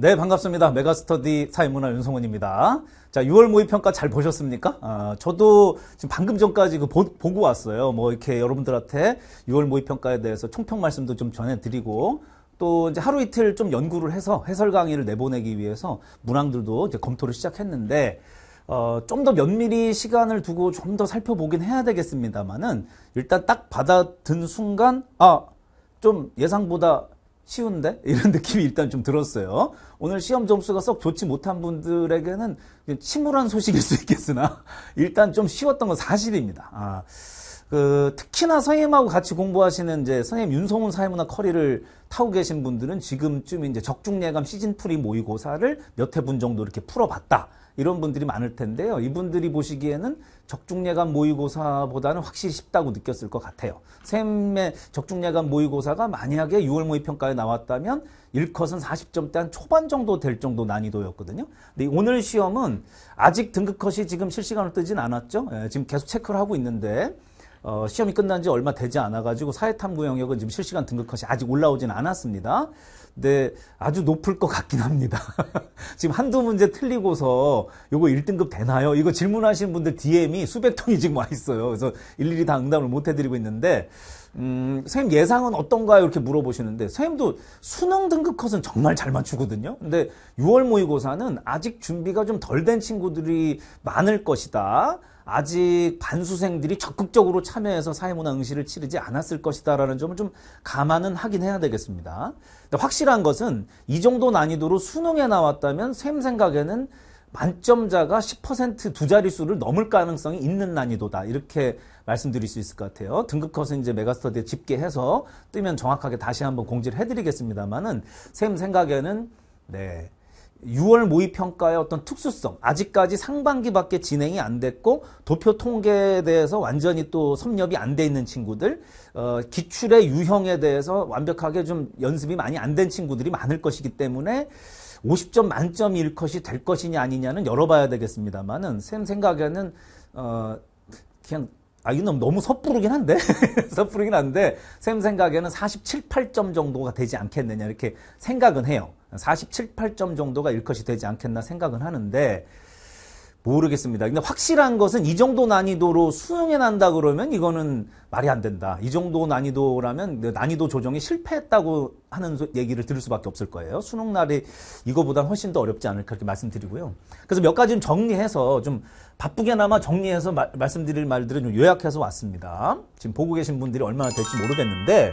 네, 반갑습니다. 메가스터디 사회문화 윤성훈입니다. 자, 6월 모의평가 잘 보셨습니까? 아, 저도 지금 방금 전까지 그 보, 보고 왔어요. 뭐 이렇게 여러분들한테 6월 모의평가에 대해서 총평 말씀도 좀 전해드리고 또 이제 하루 이틀 좀 연구를 해서 해설 강의를 내보내기 위해서 문항들도 이제 검토를 시작했는데 어, 좀 더 면밀히 시간을 두고 좀 더 살펴보긴 해야 되겠습니다만은 일단 딱 받아든 순간 아, 좀 예상보다 쉬운데? 이런 느낌이 일단 좀 들었어요. 오늘 시험 점수가 썩 좋지 못한 분들에게는 침울한 소식일 수 있겠으나 일단 좀 쉬웠던 건 사실입니다. 아, 그 특히나 선생님하고 같이 공부하시는 이제 선생님 윤성훈 사회문화 커리를 타고 계신 분들은 지금쯤 이제 적중예감 시즌 풀이 모의고사를 몇회분 정도 이렇게 풀어봤다. 이런 분들이 많을 텐데요. 이분들이 보시기에는 적중예감 모의고사보다는 확실히 쉽다고 느꼈을 것 같아요. 쌤의 적중예감 모의고사가 만약에 6월 모의평가에 나왔다면 1컷은 40점대 한 초반 정도 될 정도 난이도였거든요. 근데 오늘 시험은 아직 등급컷이 지금 실시간으로 뜨진 않았죠. 예, 지금 계속 체크를 하고 있는데 어, 시험이 끝난 지 얼마 되지 않아가지고 사회탐구 영역은 지금 실시간 등급 컷이 아직 올라오진 않았습니다. 근데 아주 높을 것 같긴 합니다. 지금 한두 문제 틀리고서 이거 1등급 되나요? 이거 질문하시는 분들 DM이 수백 통이 지금 와 있어요. 그래서 일일이 다 응답을 못 해드리고 있는데 음, 선생님 예상은 어떤가요? 이렇게 물어보시는데 선생님도 수능 등급 컷은 정말 잘 맞추거든요. 근데 6월 모의고사는 아직 준비가 좀 덜 된 친구들이 많을 것이다. 아직 반수생들이 적극적으로 참여해서 사회문화 응시를 치르지 않았을 것이다라는 점을 좀 감안은 하긴 해야 되겠습니다. 근데 확실한 것은 이 정도 난이도로 수능에 나왔다면 쌤 생각에는 만점자가 10%두 자릿수를 넘을 가능성이 있는 난이도다. 이렇게 말씀드릴 수 있을 것 같아요. 등급 컷은 이제 메가스터디에 집계해서 뜨면 정확하게 다시 한번 공지를 해드리겠습니다만은 쌤 생각에는 네. 6월 모의평가의 어떤 특수성 아직까지 상반기밖에 진행이 안 됐고 도표 통계에 대해서 완전히 또 섭렵이 안 돼 있는 친구들 어, 기출의 유형에 대해서 완벽하게 좀 연습이 많이 안 된 친구들이 많을 것이기 때문에 50점 만점일 것이 될 것이냐 아니냐는 열어봐야 되겠습니다만은 쌤 생각에는 어, 그냥 아, 이건 너무 섣부르긴 한데. 섣부르긴 한데, 쌤 생각에는 47, 8점 정도가 되지 않겠느냐, 이렇게 생각은 해요. 47, 8점 정도가 일컷이 되지 않겠나 생각은 하는데, 모르겠습니다. 근데 확실한 것은 이 정도 난이도로 수능해 난다 그러면 이거는 말이 안 된다. 이 정도 난이도라면 그 난이도 조정에 실패했다고 하는 얘기를 들을 수밖에 없을 거예요. 수능 날이 이거보다 훨씬 더 어렵지 않을까 그렇게 말씀드리고요. 그래서 몇 가지 좀 정리해서 좀 바쁘게나마 정리해서 마, 말씀드릴 말들을 좀 요약해서 왔습니다. 지금 보고 계신 분들이 얼마나 될지 모르겠는데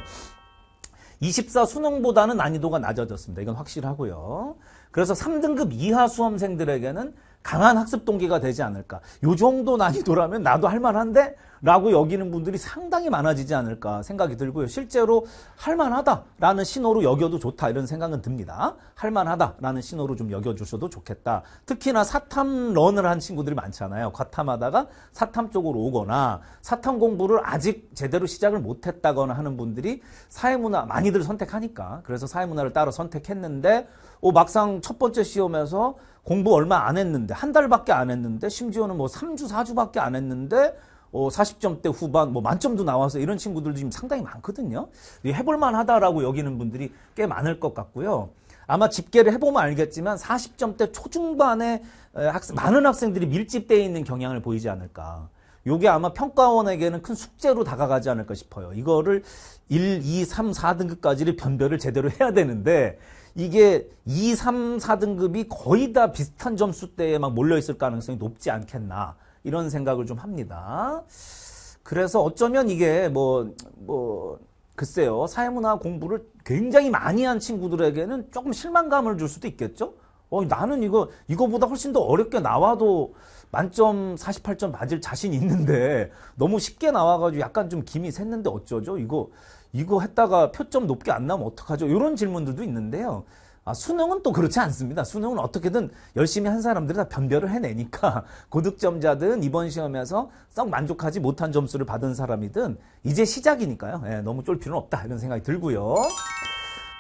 24 수능보다는 난이도가 낮아졌습니다. 이건 확실하고요. 그래서 3등급 이하 수험생들에게는 강한 학습 동기가 되지 않을까. 요 정도 난이도라면 나도 할 만한데 라고 여기는 분들이 상당히 많아지지 않을까 생각이 들고요. 실제로 할만하다라는 신호로 여겨도 좋다 이런 생각은 듭니다. 할만하다라는 신호로 좀 여겨주셔도 좋겠다. 특히나 사탐런을 한 친구들이 많잖아요. 과탐하다가 사탐 쪽으로 오거나 사탐 공부를 아직 제대로 시작을 못했다거나 하는 분들이 사회문화 많이들 선택하니까 그래서 사회문화를 따로 선택했는데 어, 막상 첫 번째 시험에서 공부 얼마 안 했는데 한 달밖에 안 했는데 심지어는 뭐 3주 4주밖에 안 했는데 어, 40점대 후반, 뭐 만점도 나와서 이런 친구들도 지금 상당히 많거든요. 해볼만 하다라고 여기는 분들이 꽤 많을 것 같고요. 아마 집계를 해보면 알겠지만 40점대 초중반에 학생, 많은 학생들이 밀집되어 있는 경향을 보이지 않을까. 요게 아마 평가원에게는 큰 숙제로 다가가지 않을까 싶어요. 이거를 1, 2, 3, 4등급까지를 변별을 제대로 해야 되는데 이게 2, 3, 4등급이 거의 다 비슷한 점수대에 막 몰려있을 가능성이 높지 않겠나. 이런 생각을 좀 합니다. 그래서 어쩌면 이게 뭐, 뭐, 글쎄요. 사회문화 공부를 굉장히 많이 한 친구들에게는 조금 실망감을 줄 수도 있겠죠? 어, 나는 이거, 이거보다 훨씬 더 어렵게 나와도 만점 48점 맞을 자신 있는데 너무 쉽게 나와가지고 약간 좀 김이 샜는데 어쩌죠? 이거, 이거 했다가 표점 높게 안 나면 어떡하죠? 이런 질문들도 있는데요. 아, 수능은 또 그렇지 않습니다. 수능은 어떻게든 열심히 한 사람들이 다 변별을 해내니까 고득점자든 이번 시험에서 썩 만족하지 못한 점수를 받은 사람이든 이제 시작이니까요. 예, 너무 쫄 필요는 없다 이런 생각이 들고요.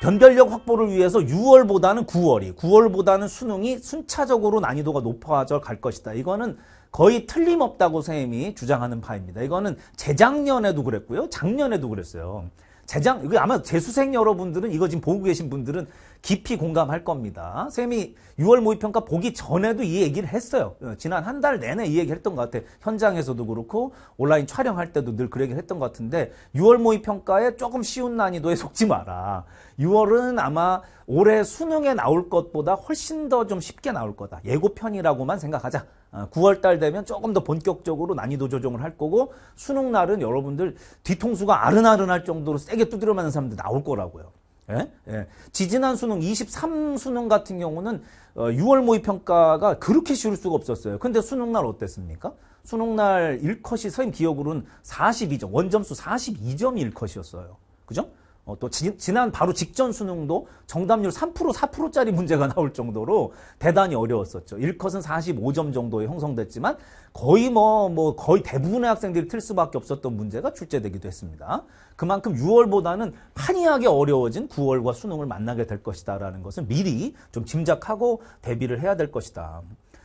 변별력 확보를 위해서 6월보다는 9월이, 9월보다는 수능이 순차적으로 난이도가 높아져 갈 것이다. 이거는 거의 틀림없다고 선생님이 주장하는 바입니다. 이거는 재작년에도 그랬고요. 작년에도 그랬어요. 재작 아마 재수생 여러분들은 이거 지금 보고 계신 분들은 깊이 공감할 겁니다. 쌤이 6월 모의평가 보기 전에도 이 얘기를 했어요. 어, 지난 한 달 내내 이 얘기 를 했던 것 같아요. 현장에서도 그렇고 온라인 촬영할 때도 늘그 얘기를 했던 것 같은데 6월 모의평가에 조금 쉬운 난이도에 속지 마라. 6월은 아마 올해 수능에 나올 것보다 훨씬 더 좀 쉽게 나올 거다. 예고편이라고만 생각하자. 9월 어, 달 되면 조금 더 본격적으로 난이도 조정을 할 거고 수능 날은 여러분들 뒤통수가 아른아른할 정도로 세게 두드려 맞는 사람들 나올 거라고요. 예? 예. 지지난 수능 23 수능 같은 경우는 어, 6월 모의 평가가 그렇게 쉬울 수가 없었어요. 근데 수능 날 어땠습니까? 수능 날 1컷이 선생님 기억으로는 42점, 원점수 42점이 1컷이었어요. 그죠? 어, 또 지, 지난 바로 직전 수능도 정답률 3% 4%짜리 문제가 나올 정도로 대단히 어려웠었죠. 1컷은 45점 정도에 형성됐지만 거의 뭐뭐 뭐 거의 대부분의 학생들이 틀 수밖에 없었던 문제가 출제되기도 했습니다. 그만큼 6월보다는 판이하게 어려워진 9월과 수능을 만나게 될 것이다라는 것은 미리 좀 짐작하고 대비를 해야 될 것이다.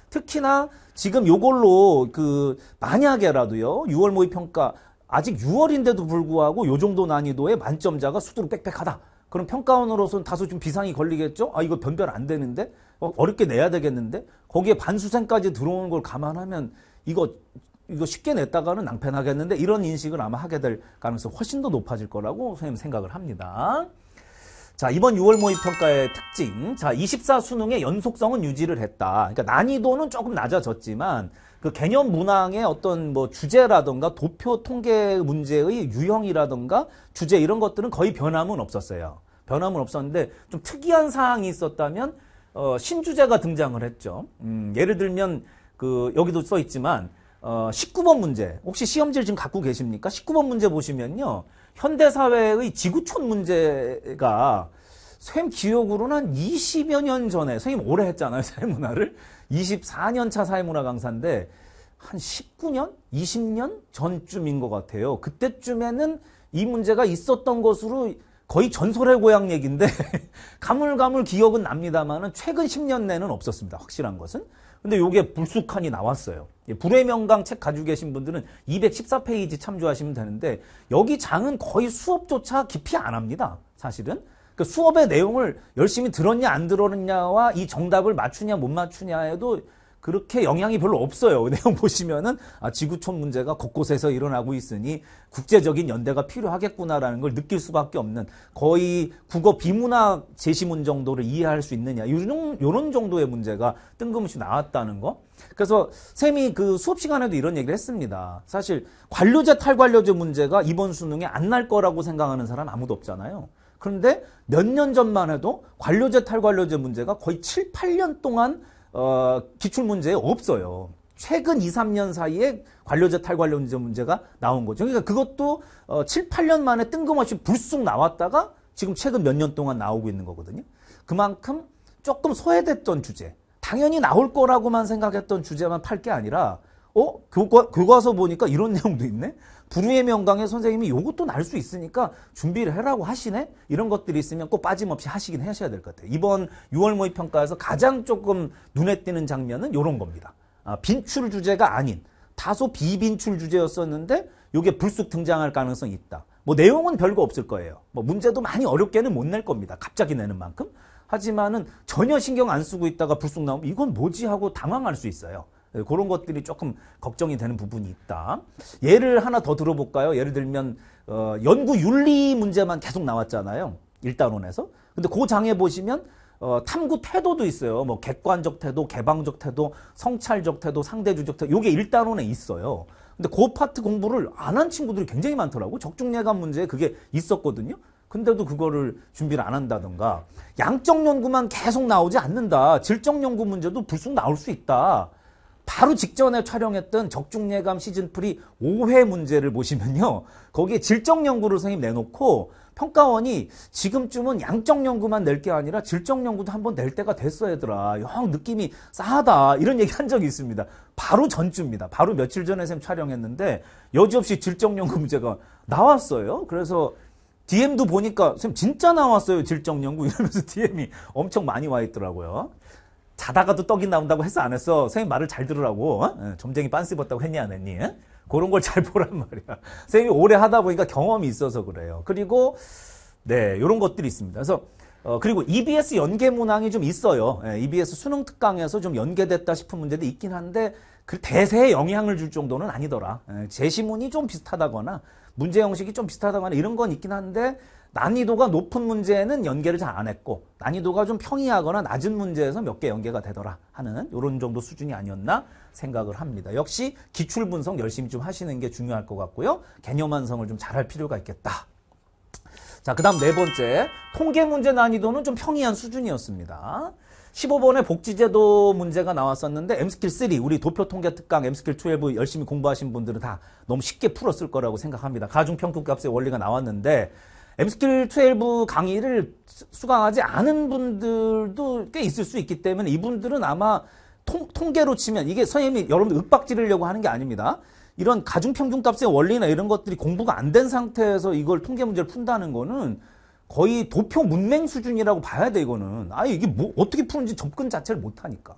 특히나 지금 요걸로 그 만약에라도요 6월 모의평가 아직 6월인데도 불구하고 요 정도 난이도의 만점자가 수두로 빽빽하다. 그럼 평가원으로서는 다소 좀 비상이 걸리겠죠? 아, 이거 변별 안 되는데? 어, 렵게 내야 되겠는데? 거기에 반수생까지 들어오는 걸 감안하면 이거, 이거 쉽게 냈다가는 낭패나겠는데? 이런 인식을 아마 하게 될 가능성이 훨씬 더 높아질 거라고 선생님 생각을 합니다. 자, 이번 6월 모의평가의 특징. 자, 24수능의 연속성은 유지를 했다. 그러니까 난이도는 조금 낮아졌지만 그 개념 문항의 어떤 뭐 주제라던가 도표 통계 문제의 유형이라던가 주제 이런 것들은 거의 변함은 없었어요. 변함은 없었는데 좀 특이한 사항이 있었다면 어, 신주제가 등장을 했죠. 음, 예를 들면 그 여기도 써 있지만 어, 19번 문제 혹시 시험지를 지금 갖고 계십니까? 19번 문제 보시면요. 현대사회의 지구촌 문제가 선생님 기억으로는 한 20여 년 전에 선생님 오래 했잖아요 사회문화를 24년차 사회문화 강사인데 한 19년? 20년 전쯤인 것 같아요. 그때쯤에는 이 문제가 있었던 것으로 거의 전설의 고향 얘기인데 가물가물 기억은 납니다만은 최근 10년 내는 없었습니다. 확실한 것은. 근데 요게 불쑥하니 나왔어요. 예, 불의 명강 책 가지고 계신 분들은 214페이지 참조하시면 되는데 여기 장은 거의 수업조차 깊이 안 합니다. 사실은. 그 수업의 내용을 열심히 들었냐 안 들었냐와 이 정답을 맞추냐 못 맞추냐에도 그렇게 영향이 별로 없어요. 내용 보시면은 아, 지구촌 문제가 곳곳에서 일어나고 있으니 국제적인 연대가 필요하겠구나라는 걸 느낄 수밖에 없는 거의 국어 비문학 제시문 정도를 이해할 수 있느냐 이런 요런 정도의 문제가 뜬금없이 나왔다는 거. 그래서 쌤이 그 수업 시간에도 이런 얘기를 했습니다. 사실 관료제 탈관료제 문제가 이번 수능에 안 날 거라고 생각하는 사람 아무도 없잖아요. 그런데 몇 년 전만 해도 관료제 탈관료제 문제가 거의 7, 8년 동안 어, 기출문제에 없어요. 최근 2, 3년 사이에 관료제 탈관료제 문제가 나온 거죠. 그러니까 그것도 어, 7, 8년 만에 뜬금없이 불쑥 나왔다가 지금 최근 몇 년 동안 나오고 있는 거거든요. 그만큼 조금 소외됐던 주제, 당연히 나올 거라고만 생각했던 주제만 팔 게 아니라 어? 교과, 교과서 보니까 이런 내용도 있네? 불의의 명강에 선생님이 이것도날 수 있으니까 준비를 해라고 하시네? 이런 것들이 있으면 꼭 빠짐없이 하시긴 하셔야 될 것 같아요. 이번 6월 모의평가에서 가장 조금 눈에 띄는 장면은 이런 겁니다. 아, 빈출 주제가 아닌 다소 비빈출 주제였었는데 이게 불쑥 등장할 가능성이 있다. 뭐 내용은 별거 없을 거예요. 뭐 문제도 많이 어렵게는 못 낼 겁니다. 갑자기 내는 만큼. 하지만은 전혀 신경 안 쓰고 있다가 불쑥 나오면 이건 뭐지 하고 당황할 수 있어요. 예, 그런 것들이 조금 걱정이 되는 부분이 있다. 예를 하나 더 들어볼까요? 예를 들면 어, 연구 윤리 문제만 계속 나왔잖아요. 1단원에서 근데 그 장에 보시면 어, 탐구 태도도 있어요. 뭐 객관적 태도, 개방적 태도, 성찰적 태도, 상대주적 태도. 이게1단원에 있어요. 근데 그 파트 공부를 안 한 친구들이 굉장히 많더라고. 적중예감 문제에 그게 있었거든요. 근데도 그거를 준비를 안 한다던가 양적 연구만 계속 나오지 않는다. 질적 연구 문제도 불쑥 나올 수 있다. 바로 직전에 촬영했던 적중예감 시즌3 5회 문제를 보시면요. 거기에 질적연구를 선생님 내놓고 평가원이 지금쯤은 양적연구만 낼 게 아니라 질적연구도 한 번 낼 때가 됐어 야더라형 느낌이 싸하다. 이런 얘기 한 적이 있습니다. 바로 전주입니다. 바로 며칠 전에 쌤 촬영했는데 여지없이 질적연구 문제가 나왔어요. 그래서 DM도 보니까 쌤 진짜 나왔어요. 질적연구 이러면서 DM이 엄청 많이 와 있더라고요. 자다가도 떡이 나온다고 했어 안 했어? 선생님 말을 잘 들으라고. 어? 예, 점쟁이 빤스 입었다고 했니 안 했니? 예? 그런 걸 잘 보란 말이야. 선생님이 오래 하다 보니까 경험이 있어서 그래요. 그리고 네, 이런 것들이 있습니다. 그래서 어, 그리고 EBS 연계 문항이 좀 있어요. 예, EBS 수능 특강에서 좀 연계됐다 싶은 문제도 있긴 한데 그 대세에 영향을 줄 정도는 아니더라. 예, 제시문이 좀 비슷하다거나 문제 형식이 좀 비슷하다거나 이런 건 있긴 한데 난이도가 높은 문제는 연계를 잘 안 했고 난이도가 좀 평이하거나 낮은 문제에서 몇 개 연계가 되더라 하는 이런 정도 수준이 아니었나 생각을 합니다. 역시 기출 분석 열심히 좀 하시는 게 중요할 것 같고요. 개념 완성을 좀 잘 할 필요가 있겠다. 자, 그 다음 네 번째 통계 문제 난이도는 좀 평이한 수준이었습니다. 15번에 복지제도 문제가 나왔었는데 M스킬 3 우리 도표 통계 특강 M스킬 12 열심히 공부하신 분들은 다 너무 쉽게 풀었을 거라고 생각합니다. 가중평균값의 원리가 나왔는데 엠스킬 12 강의를 수강하지 않은 분들도 꽤 있을 수 있기 때문에 이분들은 아마 통, 통계로 치면 이게 선생님이 여러분 들 윽박 지르려고 하는 게 아닙니다. 이런 가중평균값의 원리나 이런 것들이 공부가 안 된 상태에서 이걸 통계 문제를 푼다는 거는 거의 도표 문맹 수준이라고 봐야 돼 이거는. 아니 이게 뭐 어떻게 푸는지 접근 자체를 못하니까.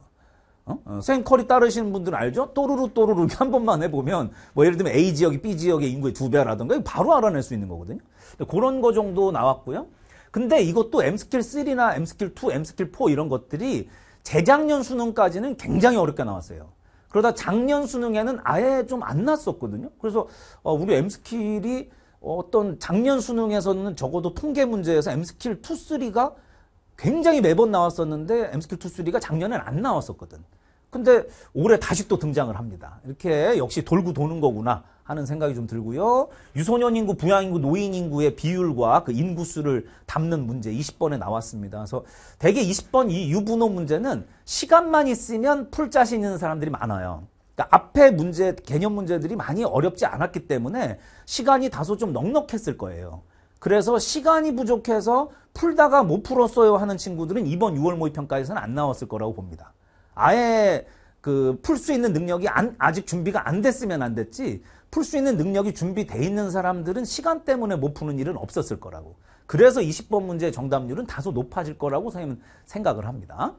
어? 어? 생커리 따르시는 분들은 알죠? 또르르 또르르 한 번만 해보면 뭐 예를 들면 A 지역이 B 지역의 인구의 두 배라든가 바로 알아낼 수 있는 거거든요. 그런 거 정도 나왔고요. 근데 이것도 M스킬 3나 M스킬 2, M스킬 4 이런 것들이 재작년 수능까지는 굉장히 어렵게 나왔어요. 그러다 작년 수능에는 아예 좀 안 났었거든요. 그래서 어, 우리 M스킬이 어떤 작년 수능에서는 적어도 통계 문제에서 M스킬 2, 3가 굉장히 매번 나왔었는데 엠스킬 2 3가 작년엔 안 나왔었거든. 근데 올해 다시 또 등장을 합니다. 이렇게 역시 돌고 도는 거구나 하는 생각이 좀 들고요. 유소년 인구, 부양 인구, 노인 인구의 비율과 그 인구수를 담는 문제 20번에 나왔습니다. 그래서 대개 20번 이 유분호 문제는 시간만 있으면 풀 자신 있는 사람들이 많아요. 그러니까 앞에 문제, 개념 문제들이 많이 어렵지 않았기 때문에 시간이 다소 좀 넉넉했을 거예요. 그래서 시간이 부족해서 풀다가 못 풀었어요 하는 친구들은 이번 6월 모의평가에서는 안 나왔을 거라고 봅니다. 아예 그 풀 수 있는 능력이 안, 아직 준비가 안 됐으면 안 됐지 풀 수 있는 능력이 준비돼 있는 사람들은 시간 때문에 못 푸는 일은 없었을 거라고. 그래서 20번 문제 정답률은 다소 높아질 거라고 선생님은 생각을 합니다.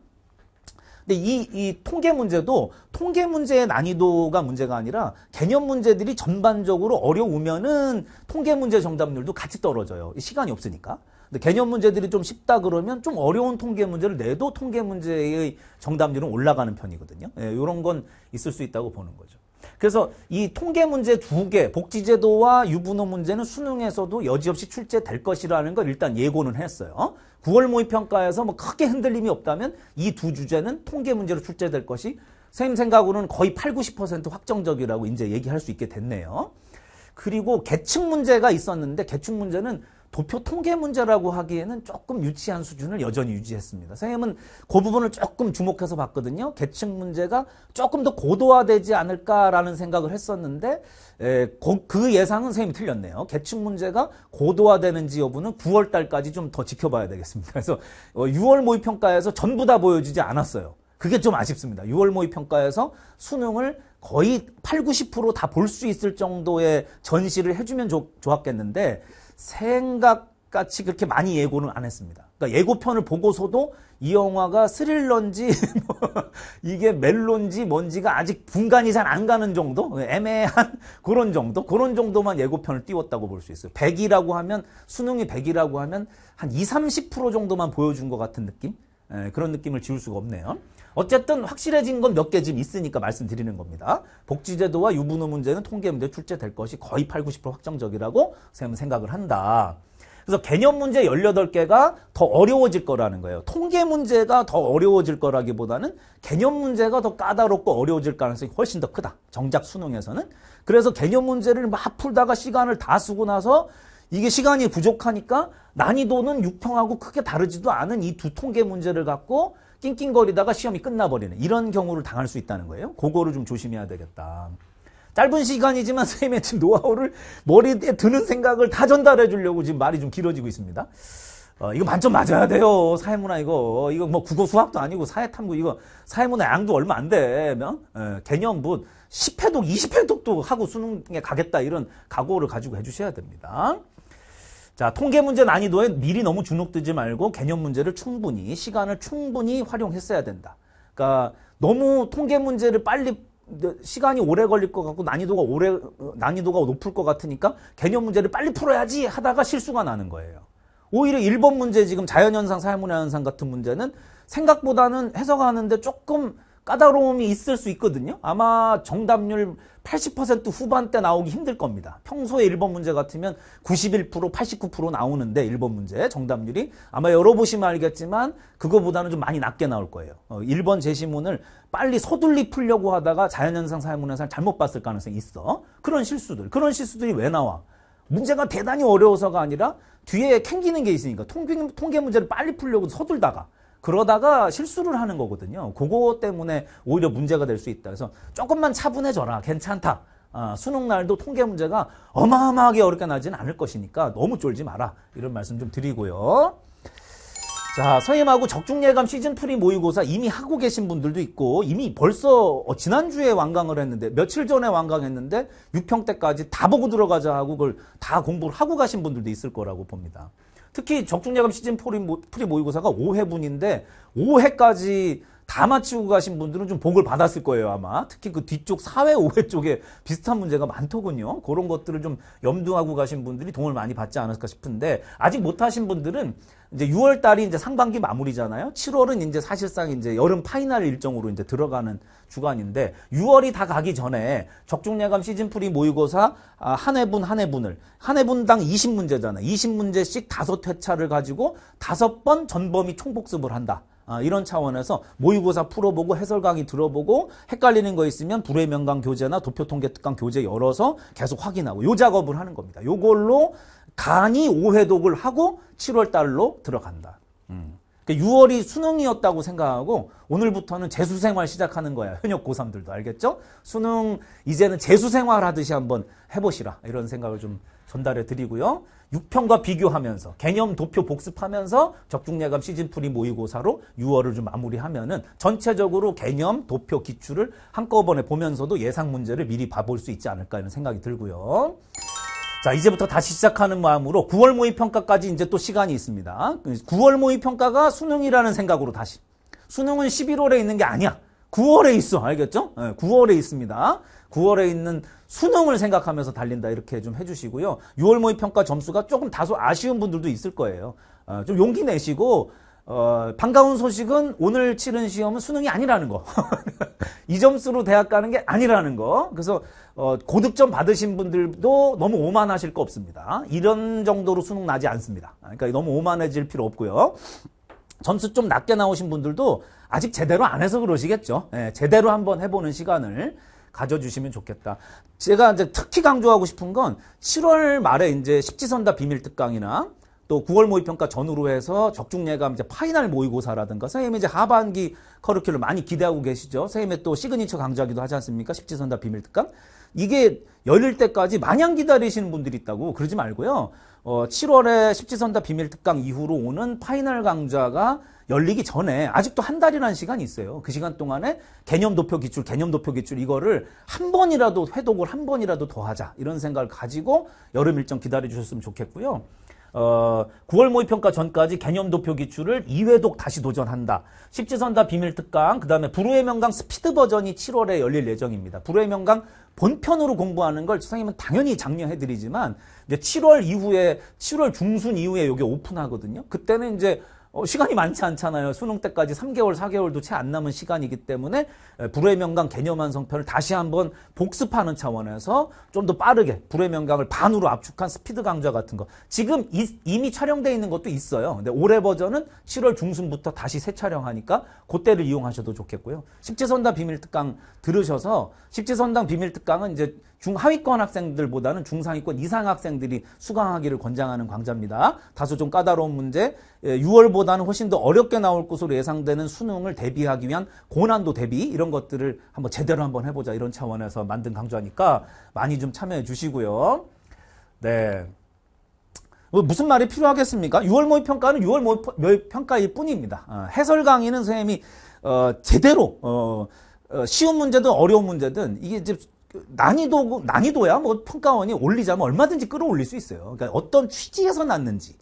근데 이, 이 통계 문제도 통계 문제의 난이도가 문제가 아니라 개념 문제들이 전반적으로 어려우면은 통계 문제 정답률도 같이 떨어져요. 시간이 없으니까. 근데 개념 문제들이 좀 쉽다 그러면 좀 어려운 통계 문제를 내도 통계 문제의 정답률은 올라가는 편이거든요. 예, 요런건 있을 수 있다고 보는 거죠. 그래서 이 통계 문제 두 개, 복지제도와 유부호 문제는 수능에서도 여지없이 출제될 것이라는 걸 일단 예고는 했어요. 9월 모의평가에서 뭐 크게 흔들림이 없다면 이 두 주제는 통계 문제로 출제될 것이 선생님 생각으로는 거의 8, 90% 확정적이라고 이제 얘기할 수 있게 됐네요. 그리고 계층 문제가 있었는데 계층 문제는 도표 통계 문제라고 하기에는 조금 유치한 수준을 여전히 유지했습니다. 선생님은 그 부분을 조금 주목해서 봤거든요. 계층 문제가 조금 더 고도화되지 않을까라는 생각을 했었는데 에, 고, 그 예상은 선생님이 틀렸네요. 계층 문제가 고도화되는지 여부는 9월 달까지 좀 더 지켜봐야 되겠습니다. 그래서 6월 어, 모의평가에서 전부 다 보여주지 않았어요. 그게 좀 아쉽습니다. 6월 모의평가에서 수능을 거의 8, 90%다 볼 수 있을 정도의 전시를 해주면 좋, 좋았겠는데 생각같이 그렇게 많이 예고는 안 했습니다. 그러니까 예고편을 보고서도 이 영화가 스릴러인지 뭐 이게 멜론지 뭔지가 아직 분간이 잘 안 가는 정도 네, 애매한 그런 정도 그런 정도만 예고편을 띄웠다고 볼 수 있어요. 100이라고 하면 수능이 100이라고 하면 한 2, 30% 정도만 보여준 것 같은 느낌 에, 네, 그런 느낌을 지울 수가 없네요. 어쨌든 확실해진 건 몇개쯤 있으니까 말씀드리는 겁니다. 복지제도와 유부녀 문제는 통계 문제 출제될 것이 거의 8, 90% 확정적이라고 쌤은 생각을 한다. 그래서 개념 문제 18개가 더 어려워질 거라는 거예요. 통계 문제가 더 어려워질 거라기보다는 개념 문제가 더 까다롭고 어려워질 가능성이 훨씬 더 크다. 정작 수능에서는. 그래서 개념 문제를 막 풀다가 시간을 다 쓰고 나서 이게 시간이 부족하니까 난이도는 6평하고 크게 다르지도 않은 이 두 통계 문제를 갖고 낑낑거리다가 시험이 끝나버리는 이런 경우를 당할 수 있다는 거예요. 그거를 좀 조심해야 되겠다. 짧은 시간이지만 선생님의 지금 노하우를 머리에 드는 생각을 다 전달해 주려고 지금 말이 좀 길어지고 있습니다. 어, 이거 만점 맞아야 돼요. 사회문화 이거. 이거 뭐 국어 수학도 아니고 사회탐구 이거 사회문화 양도 얼마 안 돼. 어, 예, 개념 부 10회독, 20회독도 하고 수능에 가겠다 이런 각오를 가지고 해주셔야 됩니다. 자, 통계 문제 난이도에 미리 너무 주눅들지 말고 개념 문제를 충분히, 시간을 충분히 활용했어야 된다. 그러니까 너무 통계 문제를 빨리 시간이 오래 걸릴 것 같고 난이도가 오래 난이도가 높을 것 같으니까 개념 문제를 빨리 풀어야지 하다가 실수가 나는 거예요. 오히려 1번 문제 지금 자연현상, 사회문화 현상 같은 문제는 생각보다는 해석하는데 조금 까다로움이 있을 수 있거든요. 아마 정답률 80% 후반대 나오기 힘들 겁니다. 평소에 1번 문제 같으면 91% 89% 나오는데 1번 문제 정답률이 아마 열어보시면 알겠지만 그거보다는 좀 많이 낮게 나올 거예요. 어, 1번 제시문을 빨리 서둘리 풀려고 하다가 자연현상 사회문화상 잘못 봤을 가능성이 있어. 그런 실수들 그런 실수들이 왜 나와? 문제가 대단히 어려워서가 아니라 뒤에 캥기는 게 있으니까 통계, 통계 문제를 빨리 풀려고 서둘다가 그러다가 실수를 하는 거거든요. 그거 때문에 오히려 문제가 될 수 있다. 그래서 조금만 차분해져라. 괜찮다. 아, 수능 날도 통계 문제가 어마어마하게 어렵게 나진 않을 것이니까 너무 쫄지 마라. 이런 말씀 좀 드리고요. 자, 서생님하고 적중예감 시즌3 모의고사 이미 하고 계신 분들도 있고 이미 벌써 어, 지난주에 완강을 했는데 며칠 전에 완강했는데 6평 때까지 다 보고 들어가자 하고 그걸 다 공부를 하고 가신 분들도 있을 거라고 봅니다. 특히 적중예감 시즌 프 프리 모의고사가 5회분인데 5회까지 다 맞추고 가신 분들은 좀 복을 받았을 거예요 아마 특히 그 뒤쪽 사회 5회 쪽에 비슷한 문제가 많더군요 그런 것들을 좀 염두하고 가신 분들이 도움을 많이 받지 않았을까 싶은데 아직 못하신 분들은 이제 6월 달이 이제 상반기 마무리잖아요 7월은 이제 사실상 이제 여름 파이널 일정으로 이제 들어가는 주간인데 6월이 다 가기 전에 적중예감 시즌풀이 모의고사 아, 한해분한해분을한해분당 20문제잖아요 20문제씩 다섯 회차를 가지고 다섯 번 전범위 총복습을 한다 아, 이런 차원에서 모의고사 풀어보고 해설 강의 들어보고 헷갈리는 거 있으면 불의 명강 교재나 도표통계특강 교재 열어서 계속 확인하고 요 작업을 하는 겁니다. 요걸로 간이 5회독을 하고 7월 달로 들어간다. 음. 그러니까 6월이 수능이었다고 생각하고 오늘부터는 재수생활 시작하는 거야. 현역 고3들도 알겠죠? 수능 이제는 재수생활 하듯이 한번 해보시라 이런 생각을 좀 전달해 드리고요. 6편과 비교하면서 개념 도표 복습하면서 적중예감 시즌풀이 모의고사로 6월을 좀 마무리하면은 전체적으로 개념 도표 기출을 한꺼번에 보면서도 예상 문제를 미리 봐볼 수 있지 않을까 이런 생각이 들고요. 자, 이제부터 다시 시작하는 마음으로 9월 모의 평가까지 이제 또 시간이 있습니다. 9월 그 모의 평가가 수능이라는 생각으로 다시 수능은 11월에 있는 게 아니야. 9월에 있어. 알겠죠? 9월에 있습니다. 9월에 있는 수능을 생각하면서 달린다 이렇게 좀 해주시고요. 6월 모의평가 점수가 조금 다소 아쉬운 분들도 있을 거예요. 어, 좀 용기 내시고 어, 반가운 소식은 오늘 치른 시험은 수능이 아니라는 거. 이 점수로 대학 가는 게 아니라는 거. 그래서 어, 고득점 받으신 분들도 너무 오만하실 거 없습니다. 이런 정도로 수능 나지 않습니다. 그러니까 너무 오만해질 필요 없고요. 점수 좀 낮게 나오신 분들도 아직 제대로 안 해서 그러시겠죠. 예, 제대로 한번 해보는 시간을 가져주시면 좋겠다. 제가 이제 특히 강조하고 싶은 건 7월 말에 이제 십지선다 비밀특강이나 또 9월 모의평가 전후로 해서 적중예감 이제 파이널 모의고사라든가 선생님이 이제 하반기 커리큘럼 많이 기대하고 계시죠. 선생님의 또 시그니처 강좌기도 하지 않습니까? 십지선다 비밀특강. 이게 열릴 때까지 마냥 기다리시는 분들이 있다고 그러지 말고요. 어, 7월에 십지선다 비밀특강 이후로 오는 파이널 강좌가 열리기 전에 아직도 한 달이라는 시간이 있어요. 그 시간 동안에 개념 도표 기출, 개념 도표 기출 이거를 한 번이라도 회독을 한 번이라도 더 하자 이런 생각을 가지고 여름 일정 기다려 주셨으면 좋겠고요. 어, 9월 모의평가 전까지 개념도표 기출을 2회독 다시 도전한다. 십지선다 비밀특강, 그 다음에 불후의 명강 스피드 버전이 7월에 열릴 예정입니다. 불후의 명강 본편으로 공부하는 걸 선생님은 당연히 장려해드리지만 이제 7월 이후에 7월 중순 이후에 이게 오픈하거든요. 그때는 이제 어, 시간이 많지 않잖아요. 수능 때까지 3개월, 4개월도 채 안 남은 시간이기 때문에 불의 명강 개념 한성편을 다시 한번 복습하는 차원에서 좀 더 빠르게 불의 명강을 반으로 압축한 스피드 강좌 같은 거 지금 이, 미촬영되어 있는 것도 있어요. 근데 올해 버전은 7월 중순부터 다시 새 촬영하니까 그때를 이용하셔도 좋겠고요. 십지선당 비밀특강 들으셔서 십지선당 비밀특강은 이제 중하위권 학생들보다는 중상위권 이상 학생들이 수강하기를 권장하는 강좌입니다. 다소 좀 까다로운 문제, 6월보다는 예, 훨씬 더 어렵게 나올 것으로 예상되는 수능을 대비하기 위한 고난도 대비 이런 것들을 한번 제대로 한번 해보자 이런 차원에서 만든 강좌니까 많이 좀 참여해 주시고요. 네. 뭐 무슨 말이 필요하겠습니까? 6월 모의평가는 6월 모의평가일 뿐입니다. 아, 해설 강의는 선생님이 어, 제대로 어, 어, 쉬운 문제든 어려운 문제든 이게 이제 난이도 난이도야 뭐 평가원이 올리자면 얼마든지 끌어올릴 수 있어요. 그러니까 어떤 취지에서 났는지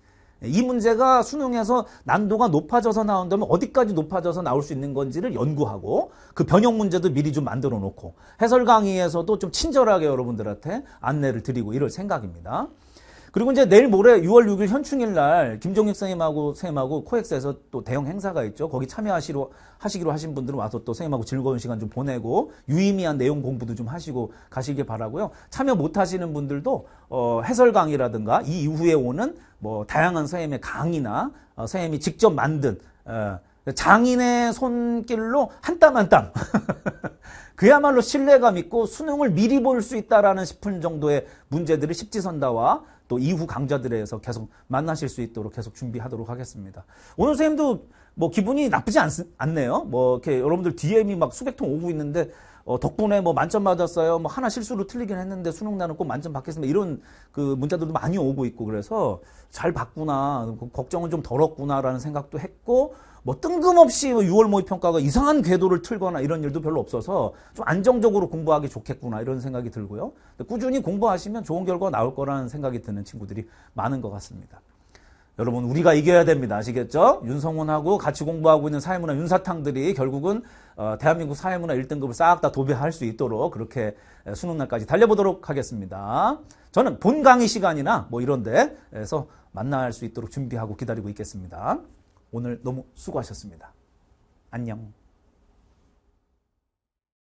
이 문제가 수능에서 난도가 높아져서 나온다면 어디까지 높아져서 나올 수 있는 건지를 연구하고 그 변형 문제도 미리 좀 만들어 놓고 해설 강의에서도 좀 친절하게 여러분들한테 안내를 드리고 이럴 생각입니다. 그리고 이제 내일 모레 6월 6일 현충일 날 김종익 선생님하고 선생님하고 코엑스에서 또 대형 행사가 있죠. 거기 참여하시로 하시기로 하신 분들은 와서 또 선생님하고 즐거운 시간 좀 보내고 유의미한 내용 공부도 좀 하시고 가시길 바라고요. 참여 못 하시는 분들도 어, 해설 강의라든가 이 이후에 오는 뭐 다양한 선생님의 강의나 어, 선생님이 직접 만든 어, 장인의 손길로 한 땀 한 땀 그야말로 신뢰감 있고 수능을 미리 볼 수 있다라는 싶은 정도의 문제들을 십지선다와 또 이후 강좌들에 서 계속 만나실 수 있도록 계속 준비하도록 하겠습니다. 오늘 선생님도 뭐 기분이 나쁘지 않, 않네요. 뭐 이렇게 여러분들 DM이 막 수백 통 오고 있는데 어, 덕분에 뭐 만점 맞았어요. 뭐 하나 실수로 틀리긴 했는데 수능 나는 꼭 만점 받겠습니다. 이런 그 문자들도 많이 오고 있고 그래서 잘 봤구나. 그 걱정은 좀 덜었구나라는 생각도 했고 뭐 뜬금없이 6월 뭐 모의평가가 이상한 궤도를 틀거나 이런 일도 별로 없어서 좀 안정적으로 공부하기 좋겠구나 이런 생각이 들고요. 꾸준히 공부하시면 좋은 결과 나올 거라는 생각이 드는 친구들이 많은 것 같습니다. 여러분 우리가 이겨야 됩니다. 아시겠죠? 윤성훈하고 같이 공부하고 있는 사회문화 윤사탕들이 결국은 어, 대한민국 사회문화 1등급을 싹 다 도배할 수 있도록 그렇게 수능날까지 달려보도록 하겠습니다. 저는 본 강의 시간이나 뭐 이런 데에서 만날 수 있도록 준비하고 기다리고 있겠습니다. 오늘 너무 수고하셨습니다. 안녕.